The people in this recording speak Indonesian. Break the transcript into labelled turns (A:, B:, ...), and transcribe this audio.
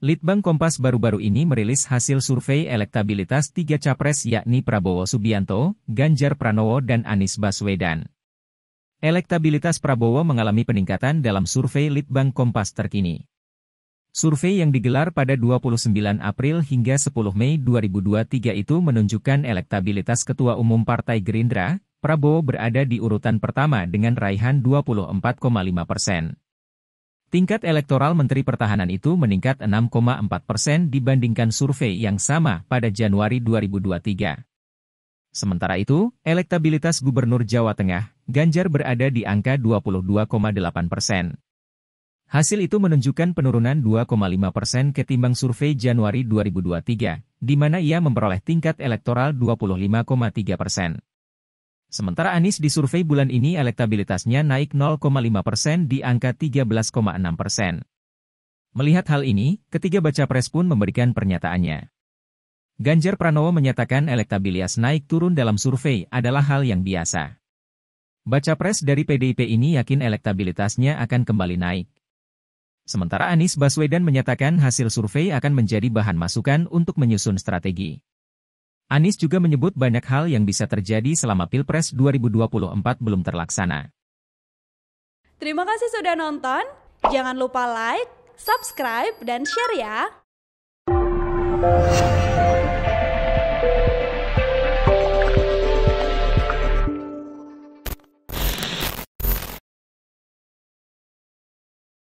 A: Litbang Kompas baru-baru ini merilis hasil survei elektabilitas tiga capres yakni Prabowo Subianto, Ganjar Pranowo dan Anies Baswedan. Elektabilitas Prabowo mengalami peningkatan dalam survei Litbang Kompas terkini. Survei yang digelar pada 29 April hingga 10 Mei 2023 itu menunjukkan elektabilitas Ketua Umum Partai Gerindra, Prabowo berada di urutan pertama dengan raihan 24,5 persen. Tingkat elektoral Menteri Pertahanan itu meningkat 6,4 persen dibandingkan survei yang sama pada Januari 2023. Sementara itu, elektabilitas Gubernur Jawa Tengah, Ganjar berada di angka 22,8 persen. Hasil itu menunjukkan penurunan 2,5 persen ketimbang survei Januari 2023, di mana ia memperoleh tingkat elektoral 25,3 persen. Sementara Anies di survei bulan ini elektabilitasnya naik 0,5 persen di angka 13,6 persen. Melihat hal ini, ketiga baca pres pun memberikan pernyataannya. Ganjar Pranowo menyatakan elektabilitas naik turun dalam survei adalah hal yang biasa. Baca pres dari PDIP ini yakin elektabilitasnya akan kembali naik. Sementara Anies Baswedan menyatakan hasil survei akan menjadi bahan masukan untuk menyusun strategi. Anies juga menyebut banyak hal yang bisa terjadi selama Pilpres 2024 belum terlaksana.
B: Terima kasih sudah nonton. Jangan lupa like, subscribe, dan share ya.